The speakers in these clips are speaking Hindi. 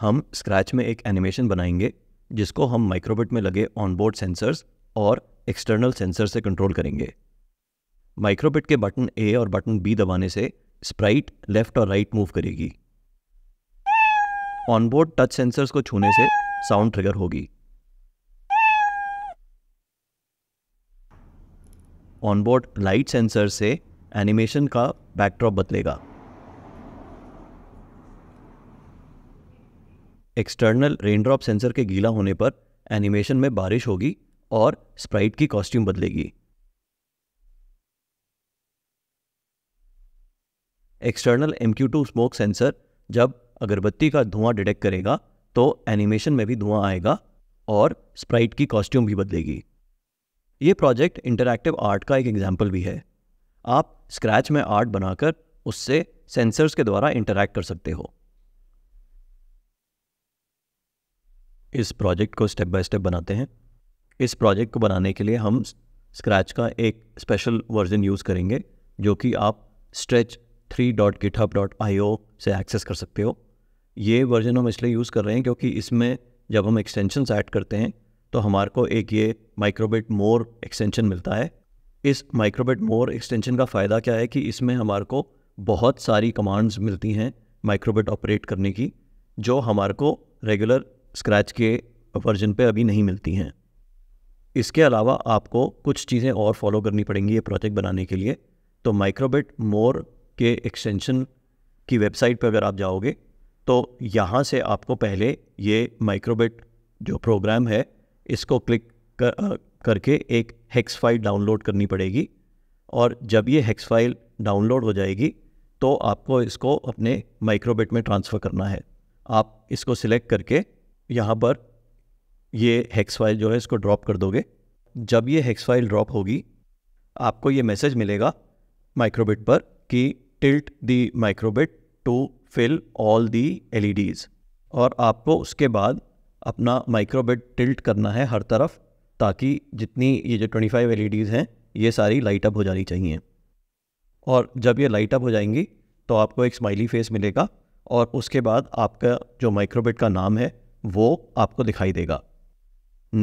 हम स्क्रैच में एक एनिमेशन बनाएंगे जिसको हम माइक्रोबिट में लगे ऑनबोर्ड सेंसर्स और एक्सटर्नल सेंसर से कंट्रोल करेंगे माइक्रोबिट के बटन ए और बटन बी दबाने से स्प्राइट लेफ्ट और राइट मूव करेगी ऑनबोर्ड टच सेंसर्स को छूने से साउंड ट्रिगर होगी ऑनबोर्ड लाइट सेंसर से एनिमेशन का बैकड्रॉप बदलेगा एक्सटर्नल रेनड्रॉप सेंसर के गीला होने पर एनिमेशन में बारिश होगी और स्प्राइट की कॉस्ट्यूम बदलेगी external M Q smoke sensor जब अगरबत्ती का धुआं डिटेक्ट करेगा तो एनिमेशन में भी धुआं आएगा और स्प्राइट की कॉस्ट्यूम भी बदलेगी ये प्रोजेक्ट इंटरैक्टिव आर्ट का एक एग्जाम्पल भी है आप स्क्रैच में आर्ट बनाकर उससे सेंसर्स के द्वारा इंटरैक्ट कर सकते हो इस प्रोजेक्ट को स्टेप बाय स्टेप बनाते हैं इस प्रोजेक्ट को बनाने के लिए हम स्क्रैच का एक स्पेशल वर्जन यूज़ करेंगे जो कि आप stretch three dot GitHub dot I O से एक्सेस कर सकते हो ये वर्जन हम इसलिए यूज़ कर रहे हैं क्योंकि इसमें जब हम एक्सटेंशन ऐड करते हैं तो हमारे को एक ये माइक्रोबेट मोर एक्सटेंशन मिलता है इस माइक्रोबेट मोर एक्सटेंशन का फ़ायदा क्या है कि इसमें हमारे को बहुत सारी कमांड्स मिलती हैं माइक्रोबेट ऑपरेट करने की जो हमारे को रेगुलर स्क्रैच के वर्जन पे अभी नहीं मिलती हैं इसके अलावा आपको कुछ चीज़ें और फॉलो करनी पड़ेंगी ये प्रोजेक्ट बनाने के लिए तो माइक्रोबिट मोर के एक्सटेंशन की वेबसाइट पर अगर आप जाओगे तो यहाँ से आपको पहले ये माइक्रोबिट जो प्रोग्राम है इसको क्लिक कर, करके एक हेक्स फाइल डाउनलोड करनी पड़ेगी और जब ये हेक्स फाइल डाउनलोड हो जाएगी तो आपको इसको अपने माइक्रोबिट में ट्रांसफ़र करना है आप इसको सिलेक्ट करके यहाँ पर ये हेक्स फाइल जो है इसको ड्रॉप कर दोगे जब ये हेक्स फाइल ड्रॉप होगी आपको ये मैसेज मिलेगा माइक्रोबिट पर कि tilt the microbit to fill all the L और आपको उसके बाद अपना माइक्रोबिट टिल्ट करना है हर तरफ ताकि जितनी ये जो 25 एल e हैं ये सारी लाइट अप हो जानी चाहिए और जब ये लाइट अप हो जाएंगी तो आपको एक स्माइली फेस मिलेगा और उसके बाद आपका जो माइक्रोबिट का नाम है वो आपको दिखाई देगा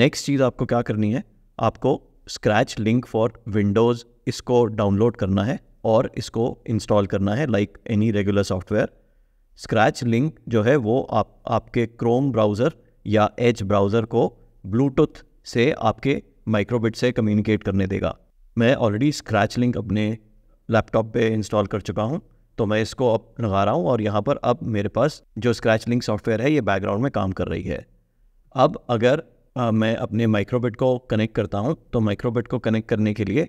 नेक्स्ट चीज़ आपको क्या करनी है आपको स्क्रैच लिंक फॉर विंडोज़ इसको डाउनलोड करना है और इसको इंस्टॉल करना है like any regular software Scratch Link जो है वो आप आपके क्रोम ब्राउज़र या एज ब्राउज़र को ब्लूटूथ से आपके माइक्रोबिट से कम्युनिकेट करने देगा मैं ऑलरेडी स्क्रैच लिंक अपने लैपटॉप पे इंस्टॉल कर चुका हूँ तो मैं इसको अब लगा रहा हूँ और यहाँ पर अब मेरे पास जो स्क्रैच लिंक सॉफ्टवेयर है ये बैकग्राउंड में काम कर रही है अब अगर आ, मैं अपने माइक्रोबिट को कनेक्ट करता हूँ तो माइक्रोबिट को कनेक्ट करने के लिए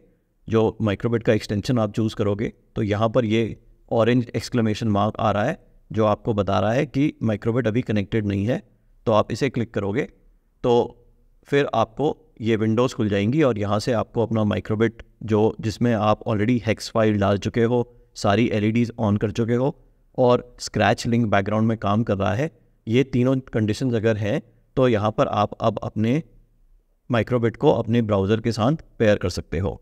जो माइक्रोबिट का एक्सटेंशन आप चूज़ करोगे तो यहाँ पर ये ऑरेंज एक्सक्लेमेशन मार्क आ रहा है जो आपको बता रहा है कि माइक्रोबिट अभी कनेक्टेड नहीं है तो आप इसे क्लिक करोगे तो फिर आपको ये विंडोज़ खुल जाएंगी और यहाँ से आपको अपना माइक्रोबिट जो जिसमें आप ऑलरेडी हेक्स फाइल डाल चुके हो सारी एल ऑन e कर चुके हो और स्क्रैच लिंक बैकग्राउंड में काम कर रहा है ये तीनों कंडीशन अगर हैं तो यहाँ पर आप अब अपने माइक्रोबिट को अपने ब्राउज़र के साथ पेयर कर सकते हो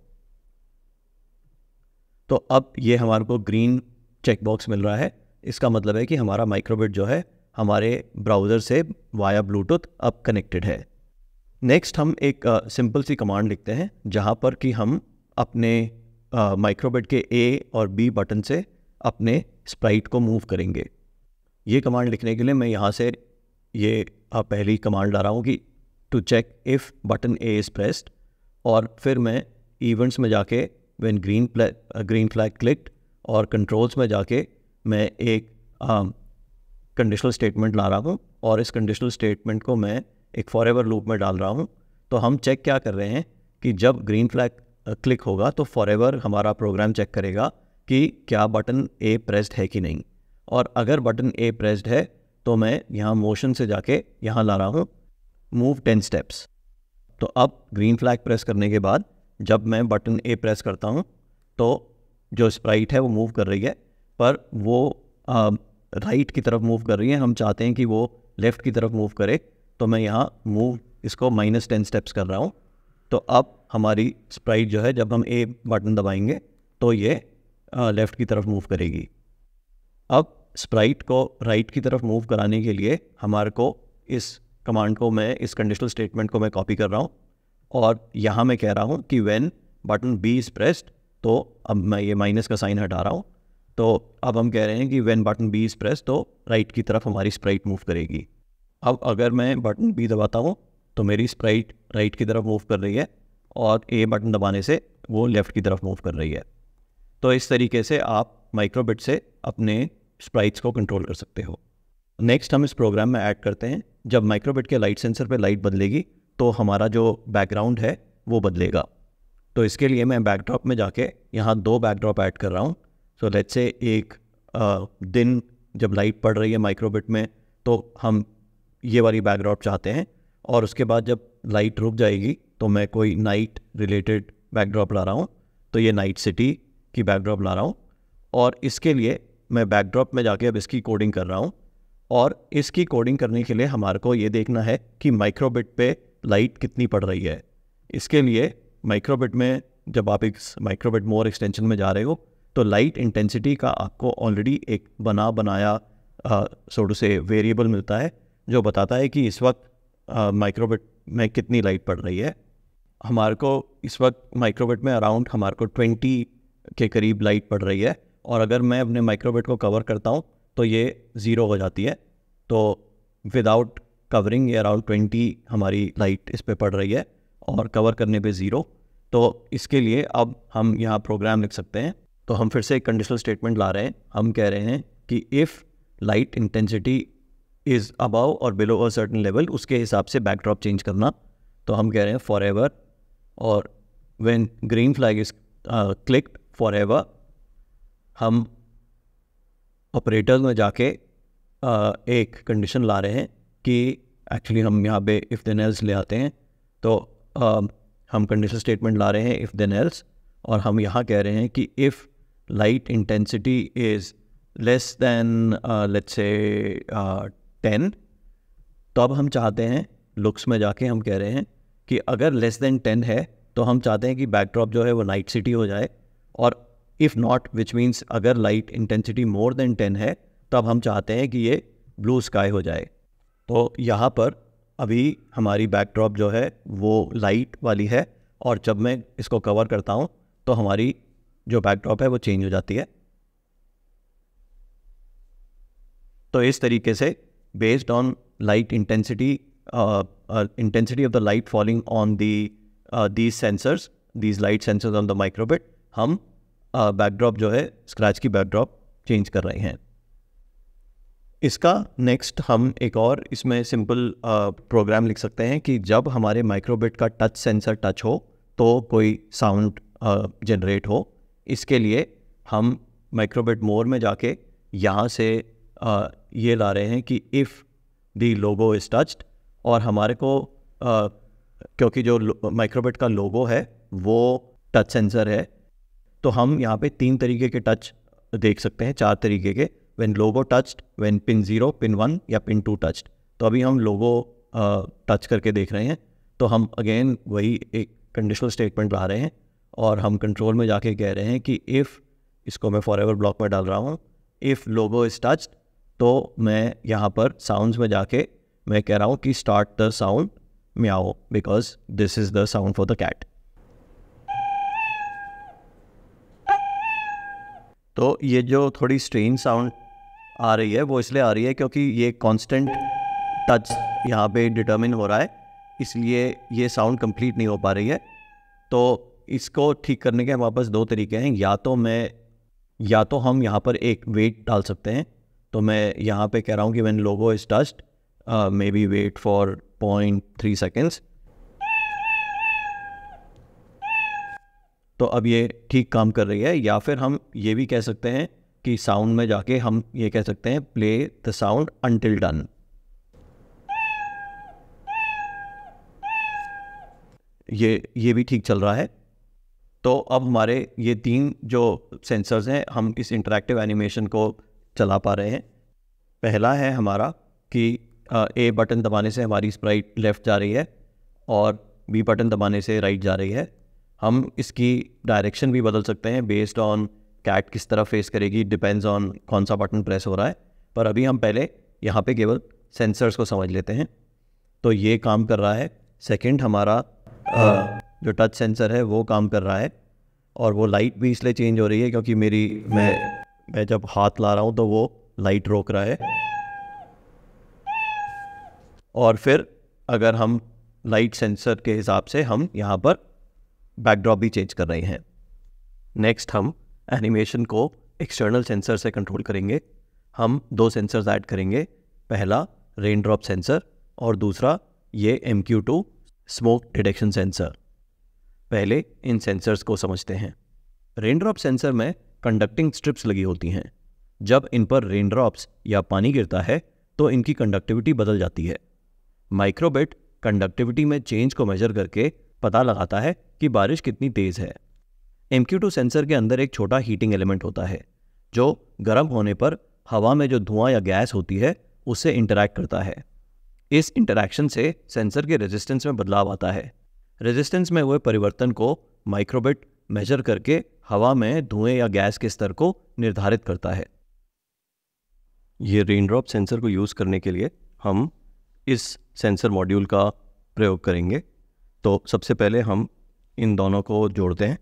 तो अब ये हमारे को ग्रीन चेकबॉक्स मिल रहा है इसका मतलब है कि हमारा माइक्रोबिट जो है हमारे ब्राउज़र से वाया ब्लूटूथ अब कनेक्टेड है नेक्स्ट हम एक सिंपल uh, सी कमांड लिखते हैं जहाँ पर कि हम अपने माइक्रोबेट के ए और बी बटन से अपने स्प्राइट को मूव करेंगे ये कमांड लिखने के लिए मैं यहाँ से ये पहली कमांड ला रहा हूँ कि to check if button A is pressed और फिर मैं इवेंट्स में जाके when green green flag clicked और कंट्रोल्स में जाके मैं एक कंडीशनल स्टेटमेंट ला रहा हूँ और इस कंडीशनल स्टेटमेंट को मैं एक फॉर एवर लूप में डाल रहा हूँ तो हम चेक क्या कर रहे हैं कि जब ग्रीन फ्लैग क्लिक होगा तो फॉर हमारा प्रोग्राम चेक करेगा कि क्या बटन ए प्रेस्ड है कि नहीं और अगर बटन ए प्रेस्ड है तो मैं यहाँ मोशन से जाके यहाँ ला रहा हूँ मूव टेन स्टेप्स तो अब ग्रीन फ्लैग प्रेस करने के बाद जब मैं बटन ए प्रेस करता हूँ तो जो स्प्राइट है वो मूव कर रही है पर वो आ, राइट की तरफ मूव कर रही है हम चाहते हैं कि वो लेफ़्ट की तरफ मूव करे तो मैं यहाँ मूव इसको माइनस टेन स्टेप्स कर रहा हूँ तो अब हमारी स्प्राइट जो है जब हम ए बटन दबाएंगे तो ये लेफ़्ट की तरफ मूव करेगी अब स्प्राइट को राइट की तरफ मूव कराने के लिए हमारे को इस कमांड को मैं इस कंडीशनल स्टेटमेंट को मैं कॉपी कर रहा हूँ और यहाँ मैं कह रहा हूँ कि when button B is pressed तो अब मैं ये माइनस का साइन हटा रहा हूँ तो अब हम कह रहे हैं कि when button B is press तो राइट की तरफ हमारी स्प्राइट मूव करेगी अब अगर मैं बटन बी दबाता हूँ तो मेरी स्प्राइट राइट की तरफ मूव कर रही है और ए बटन दबाने से वो लेफ़्ट की तरफ मूव कर रही है तो इस तरीके से आप माइक्रोबिट से अपने स्प्राइट्स को कंट्रोल कर सकते हो नेक्स्ट हम इस प्रोग्राम में ऐड करते हैं जब माइक्रोबिट के लाइट सेंसर पर लाइट बदलेगी तो हमारा जो बैकग्राउंड है वो बदलेगा तो इसके लिए मैं बैकड्रॉप में जाके यहाँ दो बैकड्रॉप ऐड कर रहा हूँ सो लेट्स से एक आ, दिन जब लाइट पड़ रही है माइक्रोबिट में तो हम ये वाली बैकड्रॉप चाहते हैं और उसके बाद जब लाइट रुक जाएगी तो मैं कोई नाइट रिलेटेड बैकड्रॉप ला रहा हूँ तो ये नाइट सिटी की बैकड्रॉप ला रहा हूँ और इसके लिए मैं बैकड्रॉप में जाके अब इसकी कोडिंग कर रहा हूँ और इसकी कोडिंग करने के लिए हमारे को ये देखना है कि माइक्रोबिट पे लाइट कितनी पड़ रही है इसके लिए माइक्रोबिट में जब आप एक माइक्रोबिट मोर एक्सटेंशन में जा रहे हो तो लाइट इंटेंसिटी का आपको ऑलरेडी एक बना बनाया सो से वेरिएबल मिलता है जो बताता है कि इस वक्त माइक्रोबिट में कितनी लाइट पड़ रही है हमारे को इस वक्त माइक्रोबिट में अराउंड हमारे को ट्वेंटी के करीब लाइट पड़ रही है और अगर मैं अपने माइक्रोबिट को कवर करता हूँ तो ये ज़ीरो हो जाती है तो विदाउट कवरिंग ये अराउंड ट्वेंटी हमारी लाइट इस पर पड़ रही है और कवर करने पे ज़ीरो तो इसके लिए अब हम यहाँ प्रोग्राम लिख सकते हैं तो हम फिर से एक कंडीशनल स्टेटमेंट ला रहे हैं हम कह रहे हैं कि if light intensity is above और बिलो अ सर्टन लेवल उसके हिसाब से बैकड्रॉप चेंज करना तो हम कह रहे हैं फॉर एवर और when green flag is click forever हम ऑपरेटर में जाके uh, एक कंडीशन ला रहे हैं कि एक्चुअली हम यहाँ पे इफ़ देन एल्स ले आते हैं तो uh, हम कंडीशन स्टेटमेंट ला रहे हैं इफ़ देन एल्स और हम यहाँ कह रहे हैं कि if light intensity is less than let's say ten तो अब हम चाहते हैं लुक्स में जाके हम कह रहे हैं कि अगर लेस देन टेन है तो हम चाहते हैं कि बैकड्रॉप जो है वो लाइट सिटी हो जाए और इफ़ नॉट विच मीन्स अगर light intensity more than ten है तब हम चाहते हैं कि ये ब्लू स्काई हो जाए तो यहाँ पर अभी हमारी बैकड्रॉप जो है वो लाइट वाली है और जब मैं इसको कवर करता हूँ तो हमारी जो बैकड्रॉप है वो चेंज हो जाती है तो इस तरीके से based on light intensity, uh, uh, intensity of the light falling on the uh, these sensors, these light sensors on the microbit, हम बैकड्रॉप uh, जो है स्क्रैच की बैकड्रॉप चेंज कर रहे हैं इसका नेक्स्ट हम एक और इसमें सिंपल प्रोग्राम uh, लिख सकते हैं कि जब हमारे माइक्रोबिट का टच सेंसर टच हो तो कोई साउंड जनरेट हो इसके लिए हम माइक्रोबिट मोर में जाके यहाँ से ये ला रहे हैं कि if the logo is touched और हमारे को आ, क्योंकि जो माइक्रोबिट का लोगो है वो टच सेंसर है तो हम यहाँ पे तीन तरीके के टच देख सकते हैं चार तरीके के when logo touched when pin zero pin one या पिन टू टच्ड तो अभी हम लोगो टच करके देख रहे हैं तो हम अगेन वही एक कंडीशनल स्टेटमेंट ला रहे हैं और हम कंट्रोल में जाके कह रहे हैं कि इफ़ इसको मैं फॉर एवर ब्लॉक में डाल रहा हूँ इफ़ लोगो इज़ टच्ड तो मैं यहाँ पर साउंड्स में जाके मैं कह रहा हूँ कि start the sound meow because this is the sound for the cat तो ये जो थोड़ी स्ट्रेन साउंड आ रही है वो इसलिए आ रही है क्योंकि ये कांस्टेंट टच यहाँ पे डिटर्मिन हो रहा है इसलिए ये साउंड कंप्लीट नहीं हो पा रही है तो इसको ठीक करने के हमारे पास दो तरीके हैं या तो मैं या तो हम यहाँ पर एक वेट डाल सकते हैं तो मैं यहाँ पे कह रहा हूँ कि when logo is touched maybe wait for point three seconds तो अब ये ठीक काम कर रही है या फिर हम ये भी कह सकते हैं कि साउंड में जाके हम ये कह सकते हैं play the sound until done ये ये भी ठीक चल रहा है तो अब हमारे ये तीन जो सेंसर्स हैं हम इस इंटरेक्टिव एनिमेशन को चला पा रहे हैं पहला है हमारा कि ए बटन दबाने से हमारी स्प्राइट लेफ़्ट जा रही है और बी बटन दबाने से राइट जा रही है हम इसकी डायरेक्शन भी बदल सकते हैं बेस्ड ऑन कैट किस तरह फेस करेगी डिपेंड्स ऑन कौन सा बटन प्रेस हो रहा है पर अभी हम पहले यहाँ पे केवल सेंसर्स को समझ लेते हैं तो ये काम कर रहा है सेकंड हमारा आ, जो टच सेंसर है वो काम कर रहा है और वो लाइट भी इसलिए चेंज हो रही है क्योंकि मेरी मैं मैं जब हाथ ला रहा हूँ तो वो लाइट रोक रहा है और फिर अगर हम लाइट सेंसर के हिसाब से हम यहाँ पर बैकड्रॉप भी चेंज कर रहे हैं नेक्स्ट हम एनिमेशन को एक्सटर्नल सेंसर से कंट्रोल करेंगे हम दो सेंसर्स ऐड करेंगे पहला रेन ड्रॉप सेंसर और दूसरा ये M Q two smoke detection sensor पहले इन सेंसर्स को समझते हैं रेन ड्रॉप सेंसर में कंडक्टिंग स्ट्रिप्स लगी होती हैं जब इन पर रेनड्रॉप्स या पानी गिरता है तो इनकी कंडक्टिविटी बदल जाती है माइक्रोबिट कंडक्टिविटी में चेंज को मेजर करके पता लगाता है कि बारिश कितनी तेज़ है एम सेंसर के अंदर एक छोटा हीटिंग एलिमेंट होता है जो गर्म होने पर हवा में जो धुआं या गैस होती है उससे इंटरैक्ट करता है इस इंटरैक्शन से सेंसर के रेजिस्टेंस में बदलाव आता है रेजिस्टेंस में हुए परिवर्तन को माइक्रोबिट मेजर करके हवा में धुएं या गैस के स्तर को निर्धारित करता है ये रेनड्रॉप सेंसर को यूज़ करने के लिए हम इस सेंसर मॉड्यूल का प्रयोग करेंगे तो सबसे पहले हम इन दोनों को जोड़ते हैं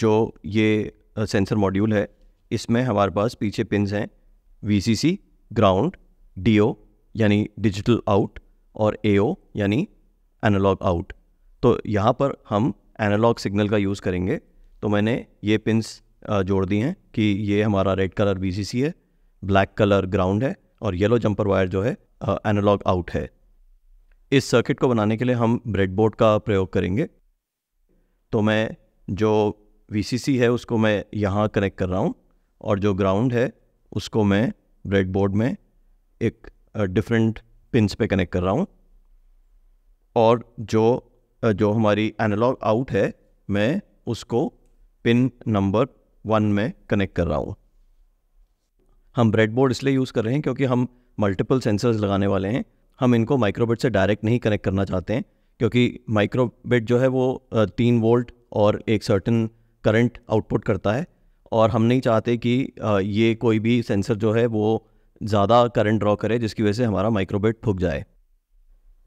जो ये सेंसर मॉड्यूल है इसमें हमारे पास पीछे पिंस हैं वी ग्राउंड डी यानी डिजिटल आउट और ए यानी एनालॉग आउट तो यहाँ पर हम एनालॉग सिग्नल का यूज़ करेंगे तो मैंने ये पिंस जोड़ दी हैं कि ये हमारा रेड कलर बी है ब्लैक कलर ग्राउंड है और येलो जंपर वायर जो है एनालॉग आउट है इस सर्किट को बनाने के लिए हम ब्रेडबोर्ड का प्रयोग करेंगे तो मैं जो वी है उसको मैं यहाँ कनेक्ट कर रहा हूँ और जो ग्राउंड है उसको मैं ब्रेडबोर्ड में एक डिफरेंट पिंस पे कनेक्ट कर रहा हूँ और जो जो हमारी एनालॉग आउट है मैं उसको पिन नंबर वन में कनेक्ट कर रहा हूँ हम ब्रेडबोर्ड इसलिए यूज़ कर रहे हैं क्योंकि हम मल्टीपल सेंसर्स लगाने वाले हैं हम इनको माइक्रोबिट से डायरेक्ट नहीं कनेक्ट करना चाहते हैं क्योंकि माइक्रोबिट जो है वो तीन वोल्ट और एक सर्टन करंट आउटपुट करता है और हम नहीं चाहते कि ये कोई भी सेंसर जो है वो ज़्यादा करंट ड्रॉ करे जिसकी वजह से हमारा माइक्रोबिट ठुक जाए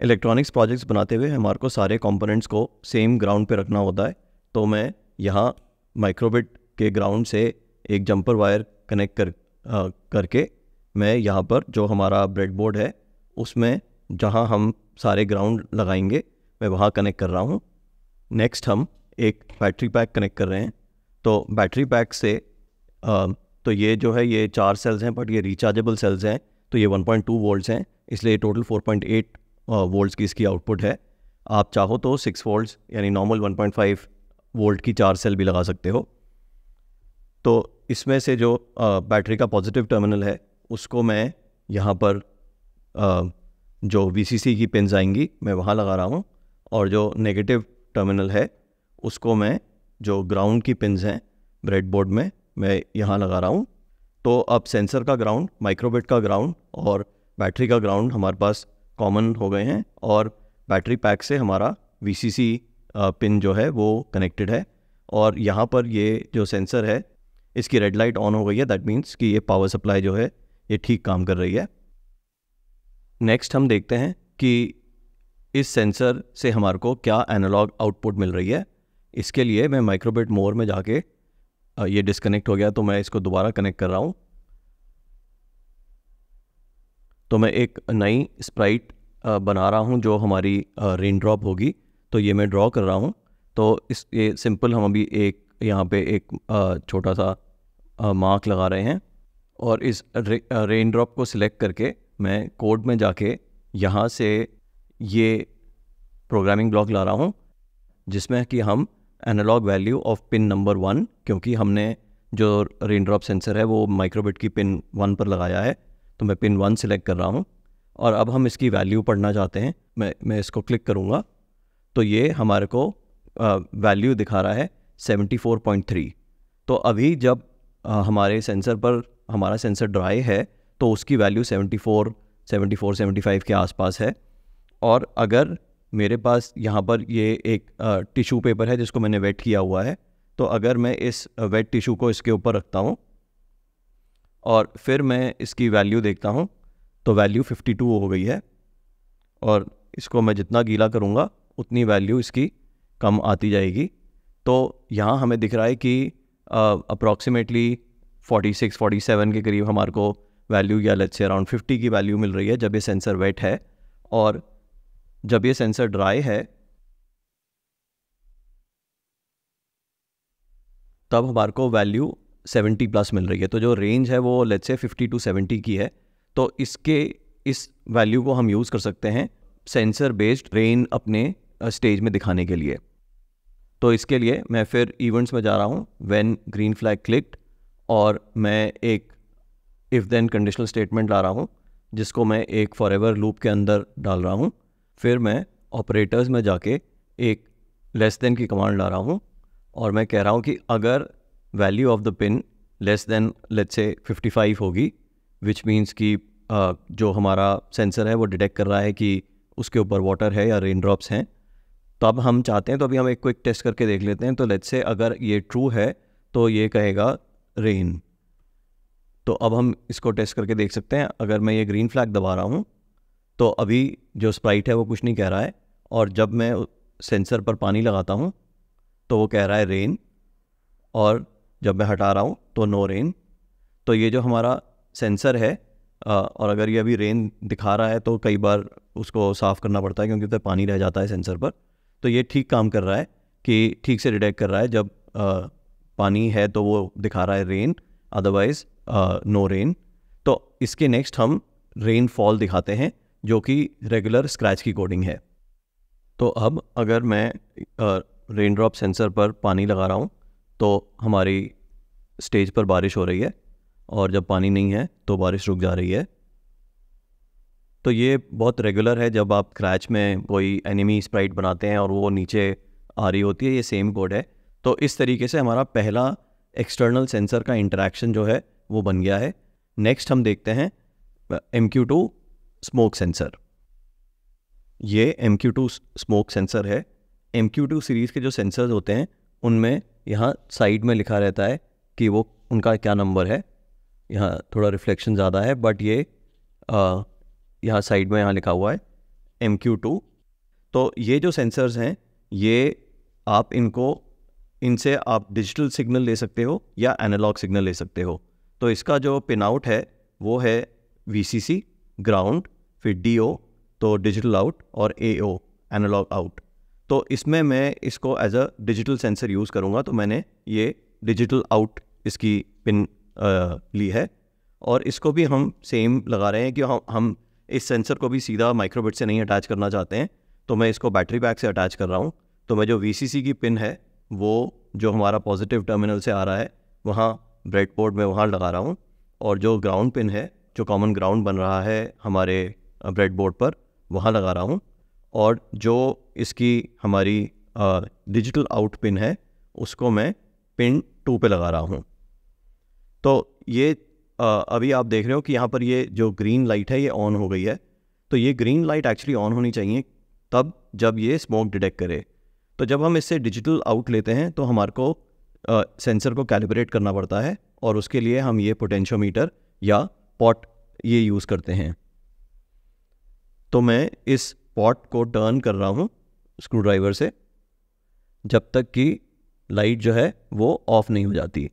इलेक्ट्रॉनिक्स प्रोजेक्ट्स बनाते हुए हमारे को सारे कंपोनेंट्स को सेम ग्राउंड पे रखना होता है तो मैं यहाँ माइक्रोबिट के ग्राउंड से एक जंपर वायर कनेक्ट कर आ, करके मैं यहाँ पर जो हमारा ब्रेडबोर्ड है उसमें जहाँ हम सारे ग्राउंड लगाएंगे मैं वहाँ कनेक्ट कर रहा हूँ नेक्स्ट हम एक बैटरी पैक कनेक्ट कर रहे हैं तो बैटरी पैक से आ, तो ये जो है ये चार सेल्स हैं बट ये रिचार्जेबल सेल्स हैं तो ये 1.2 वोल्ट्स हैं इसलिए टोटल 4.8 वोल्ट की इसकी आउटपुट है आप चाहो तो सिक्स वोल्ट यानी नॉर्मल 1.5 वोल्ट की चार सेल भी लगा सकते हो तो इसमें से जो बैटरी का पॉजिटिव टर्मिनल है उसको मैं यहाँ पर जो वी की पिन आएंगी मैं वहाँ लगा रहा हूँ और जो नेगेटिव टर्मिनल है उसको मैं जो ग्राउंड की पिन हैं ब्रेडबोर्ड में मैं यहाँ लगा रहा हूँ तो अब सेंसर का ग्राउंड माइक्रोबिट का ग्राउंड और बैटरी का ग्राउंड हमारे पास कॉमन हो गए हैं और बैटरी पैक से हमारा वी पिन जो है वो कनेक्टेड है और यहाँ पर ये जो सेंसर है इसकी रेड लाइट ऑन हो गई है दैट मीन्स कि ये पावर सप्लाई जो है ये ठीक काम कर रही है नेक्स्ट हम देखते हैं कि इस सेंसर से हमारे को क्या एनालॉग आउटपुट मिल रही है इसके लिए मैं माइक्रोबेट मोर में जाके ये डिस्कनेक्ट हो गया तो मैं इसको दोबारा कनेक्ट कर रहा हूँ तो मैं एक नई स्प्राइट बना रहा हूँ जो हमारी रेन ड्रॉप होगी तो ये मैं ड्रॉ कर रहा हूँ तो इस ये सिंपल हम अभी एक यहाँ पे एक छोटा सा मार्क लगा रहे हैं और इस रेन ड्रॉप को सिलेक्ट करके मैं कोड में जाके यहाँ से ये प्रोग्रामिंग ब्लॉक ला रहा हूँ जिसमें कि हम analogue value of pin number one क्योंकि हमने जो रेन ड्रॉप सेंसर है वो माइक्रोबिट की पिन वन पर लगाया है तो मैं पिन वन सिलेक्ट कर रहा हूँ और अब हम इसकी वैल्यू पढ़ना चाहते हैं मैं मैं इसको क्लिक करूँगा तो ये हमारे को वैल्यू दिखा रहा है 74.3 तो अभी जब आ, हमारे सेंसर पर हमारा सेंसर ड्राई है तो उसकी वैल्यू 74 74 75 के आसपास है और अगर मेरे पास यहाँ पर ये एक टिश्यू पेपर है जिसको मैंने वेट किया हुआ है तो अगर मैं इस वेट टिश्यू को इसके ऊपर रखता हूँ और फिर मैं इसकी वैल्यू देखता हूँ तो वैल्यू 52 हो गई है और इसको मैं जितना गीला करूँगा उतनी वैल्यू इसकी कम आती जाएगी तो यहाँ हमें दिख रहा है कि approximately forty six forty seven के करीब हमारे को वैल्यू या लेट्स से अराउंड फिफ्टी की वैल्यू मिल रही है जब ये सेंसर वेट है और जब ये सेंसर ड्राई है तब हमारे को वैल्यू सेवेंटी प्लस मिल रही है तो जो रेंज है वो let's say fifty to seventy की है तो इसके इस वैल्यू को हम यूज़ कर सकते हैं सेंसर बेस्ड रेन अपने स्टेज में दिखाने के लिए तो इसके लिए मैं फिर इवेंट्स में जा रहा हूँ वेन ग्रीन फ्लैग क्लिक्ड और मैं एक इफ़ देन कंडीशनल स्टेटमेंट ला रहा हूँ जिसको मैं एक फॉर एवर लूप के अंदर डाल रहा हूँ फिर मैं ऑपरेटर्स में जाके एक लेस देन की कमांड ला रहा हूँ और मैं कह रहा हूँ कि अगर value of the pin less than let's say 55 होगी विच मीन्स कि जो हमारा सेंसर है वो डिटेक्ट कर रहा है कि उसके ऊपर वाटर है या रेन ड्रॉप्स हैं तो अब हम चाहते हैं तो अभी हम एक क्विक टेस्ट करके देख लेते हैं तो लेट्स से अगर ये ट्रू है तो ये कहेगा रेन तो अब हम इसको टेस्ट करके देख सकते हैं अगर मैं ये ग्रीन फ्लैग दबा रहा हूँ तो अभी जो स्प्राइट है वो कुछ नहीं कह रहा है और जब मैं सेंसर पर पानी लगाता हूँ तो वो कह रहा है रेन और जब मैं हटा रहा हूँ तो नो रेन तो ये जो हमारा सेंसर है और अगर ये अभी रेन दिखा रहा है तो कई बार उसको साफ़ करना पड़ता है क्योंकि उसमें पानी रह जाता है सेंसर पर तो ये ठीक काम कर रहा है कि ठीक से डिटेक्ट कर रहा है जब आ, पानी है तो वो दिखा रहा है रेन अदरवाइज़ नो रेन तो इसके नेक्स्ट हम रेन फॉल दिखाते हैं जो कि रेगुलर स्क्रैच की कोडिंग है तो अब अगर मैं रेन ड्रॉप सेंसर पर पानी लगा रहा हूँ तो हमारी स्टेज पर बारिश हो रही है और जब पानी नहीं है तो बारिश रुक जा रही है तो ये बहुत रेगुलर है जब आप क्रैच में कोई एनिमी स्प्राइट बनाते हैं और वो नीचे आ रही होती है ये सेम कोड है तो इस तरीके से हमारा पहला एक्सटर्नल सेंसर का इंटरेक्शन जो है वो बन गया है नेक्स्ट हम देखते हैं M Q two smoke sensor ये M Q two smoke sensor है एम क्यू टू सीरीज़ के जो सेंसर्स होते हैं उनमें यहाँ साइड में लिखा रहता है कि वो उनका क्या नंबर है यहाँ थोड़ा रिफ्लेक्शन ज़्यादा है बट ये यहाँ साइड में यहाँ लिखा हुआ है एम क्यू टू तो ये जो सेंसर्स हैं ये आप इनको इनसे आप डिजिटल सिग्नल ले सकते हो या एनालॉग सिग्नल ले सकते हो तो इसका जो पिन आउट है वो है वी ग्राउंड फिर डी तो डिजिटल आउट और ए एनालॉग आउट तो इसमें मैं इसको as a digital sensor use करूँगा तो मैंने ये डिजिटल आउट इसकी पिन आ, ली है और इसको भी हम सेम लगा रहे हैं कि हम हम इस सेंसर को भी सीधा माइक्रोबिट से नहीं अटैच करना चाहते हैं तो मैं इसको बैटरी बैक से अटैच कर रहा हूँ तो मैं जो वी की पिन है वो जो हमारा पॉजिटिव टर्मिनल से आ रहा है वहाँ ब्रेड बोर्ड में वहाँ लगा रहा हूँ और जो ग्राउंड पिन है जो कॉमन ग्राउंड बन रहा है हमारे ब्रेड बोर्ड पर वहाँ लगा रहा हूँ और जो इसकी हमारी डिजिटल आउट पिन है उसको मैं पिन टू पे लगा रहा हूँ तो ये आ, अभी आप देख रहे हो कि यहाँ पर ये जो ग्रीन लाइट है ये ऑन हो गई है तो ये ग्रीन लाइट एक्चुअली ऑन होनी चाहिए तब जब ये स्मोक डिटेक्ट करे तो जब हम इससे डिजिटल आउट लेते हैं तो हमारे को आ, सेंसर को कैलिब्रेट करना पड़ता है और उसके लिए हम ये पोटेंशियोमीटर या पॉट ये यूज़ करते हैं तो मैं इस पॉट को टर्न कर रहा हूँ स्क्रू ड्राइवर से जब तक कि लाइट जो है वो ऑफ नहीं हो जाती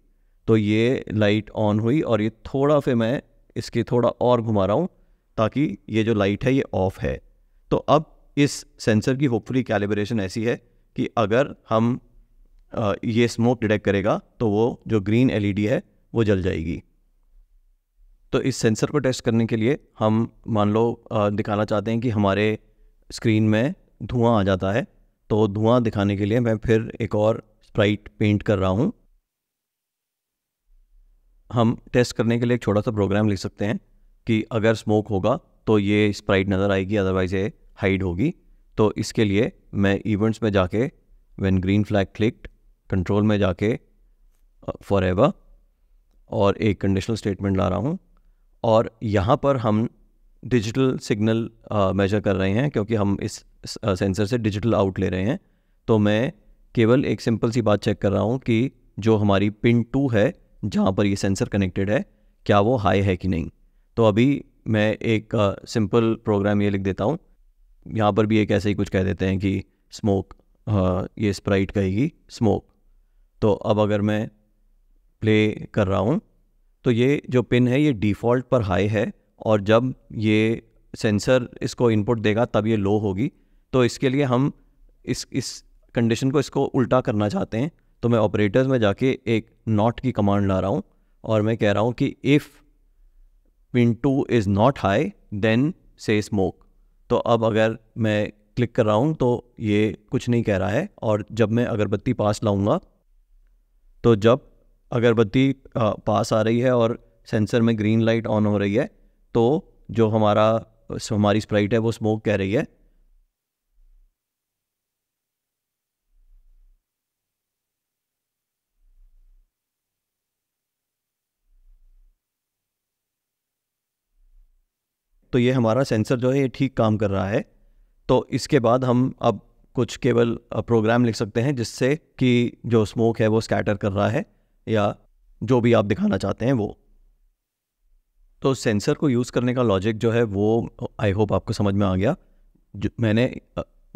तो ये लाइट ऑन हुई और ये थोड़ा फिर मैं इसके थोड़ा और घुमा रहा हूँ ताकि ये जो लाइट है ये ऑफ है तो अब इस सेंसर की होपफुली कैलिब्रेशन ऐसी है कि अगर हम ये स्मोक डिटेक्ट करेगा तो वो जो ग्रीन एलईडी है वो जल जाएगी तो इस सेंसर को टेस्ट करने के लिए हम मान लो दिखाना चाहते हैं कि हमारे स्क्रीन में धुआं आ जाता है तो धुआं दिखाने के लिए मैं फिर एक और स्प्राइट पेंट कर रहा हूँ हम टेस्ट करने के लिए एक छोटा सा प्रोग्राम लिख सकते हैं कि अगर स्मोक होगा तो ये स्प्राइट नज़र आएगी अदरवाइज़ ये हाइड होगी तो इसके लिए मैं इवेंट्स में जाके when green flag clicked control में जाके फॉर uh, एवर और एक कंडीशनल स्टेटमेंट ला रहा हूँ और यहाँ पर हम डिजिटल सिग्नल मेजर कर रहे हैं क्योंकि हम इस सेंसर uh, से डिजिटल आउट ले रहे हैं तो मैं केवल एक सिंपल सी बात चेक कर रहा हूँ कि जो हमारी पिन टू है जहाँ पर ये सेंसर कनेक्टेड है क्या वो हाई है कि नहीं तो अभी मैं एक सिंपल uh, प्रोग्राम ये लिख देता हूँ यहाँ पर भी एक ऐसे ही कुछ कह देते हैं कि स्मोक uh, ये स्प्राइट कहेगी स्मोक तो अब अगर मैं प्ले कर रहा हूँ तो ये जो पिन है ये डिफ़ॉल्ट पर हाई है और जब ये सेंसर इसको इनपुट देगा तब ये लो होगी तो इसके लिए हम इस इस कंडीशन को इसको उल्टा करना चाहते हैं तो मैं ऑपरेटर्स में जाके एक नॉट की कमांड ला रहा हूँ और मैं कह रहा हूँ कि if pin two is not high then say smoke तो अब अगर मैं क्लिक कर रहा हूँ तो ये कुछ नहीं कह रहा है और जब मैं अगरबत्ती पास लाऊंगा तो जब अगरबत्ती पास आ रही है और सेंसर में ग्रीन लाइट ऑन हो रही है तो जो हमारा हमारी स्प्राइट है वो स्मोक कह रही है तो ये हमारा सेंसर जो है ये ठीक काम कर रहा है तो इसके बाद हम अब कुछ केवल प्रोग्राम लिख सकते हैं जिससे कि जो स्मोक है वो स्कैटर कर रहा है या जो भी आप दिखाना चाहते हैं वो तो सेंसर को यूज़ करने का लॉजिक जो है वो आई होप आपको समझ में आ गया जो मैंने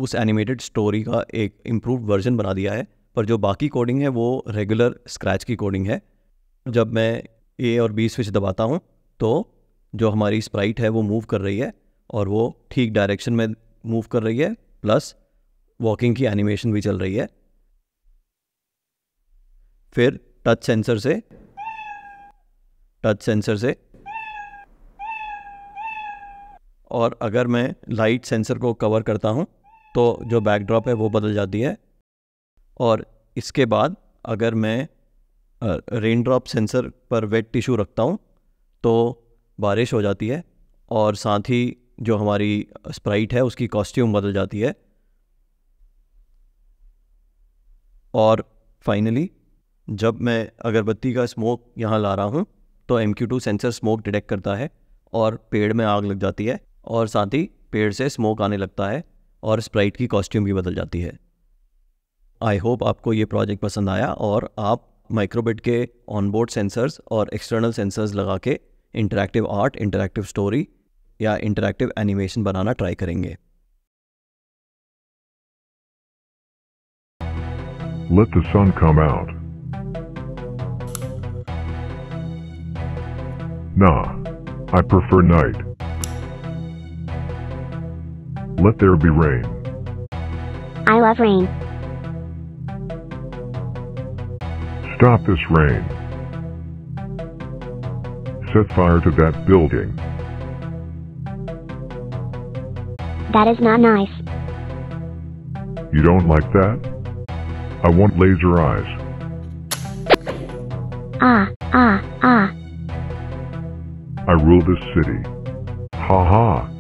उस एनिमेटेड स्टोरी का एक इम्प्रूव वर्जन बना दिया है पर जो बाकी कोडिंग है वो रेगुलर स्क्रैच की कोडिंग है जब मैं ए और बी स्विच दबाता हूँ तो जो हमारी स्प्राइट है वो मूव कर रही है और वो ठीक डायरेक्शन में मूव कर रही है प्लस वॉकिंग की एनिमेशन भी चल रही है फिर टच सेंसर से टच सेंसर से और अगर मैं लाइट सेंसर को कवर करता हूँ तो जो बैकड्रॉप है वो बदल जाती है और इसके बाद अगर मैं रेन ड्रॉप सेंसर पर वेट टिश्यू रखता हूँ तो बारिश हो जाती है और साथ ही जो हमारी स्प्राइट है उसकी कॉस्ट्यूम बदल जाती है और फाइनली जब मैं अगरबत्ती का स्मोक यहाँ ला रहा हूँ तो M Q two sensor smoke detect करता है और पेड़ में आग लग जाती है और साथ ही पेड़ से स्मोक आने लगता है और स्प्राइट की कॉस्ट्यूम भी बदल जाती है आई होप आपको ये प्रोजेक्ट पसंद आया और आप माइक्रोबिट के ऑनबोर्ड सेंसर्स और एक्सटर्नल सेंसर्स लगा के इंटरेक्टिव आर्ट इंटरेक्टिव स्टोरी या इंटरेक्टिव एनिमेशन बनाना ट्राई करेंगे Let the sun come out. Nah, I prefer night. Let there be rain. I love rain. Stop this rain. Set fire to that building. That is not nice. You don't like that? I want laser eyes. Ah, ah, ah. I rule this city. Ha ha.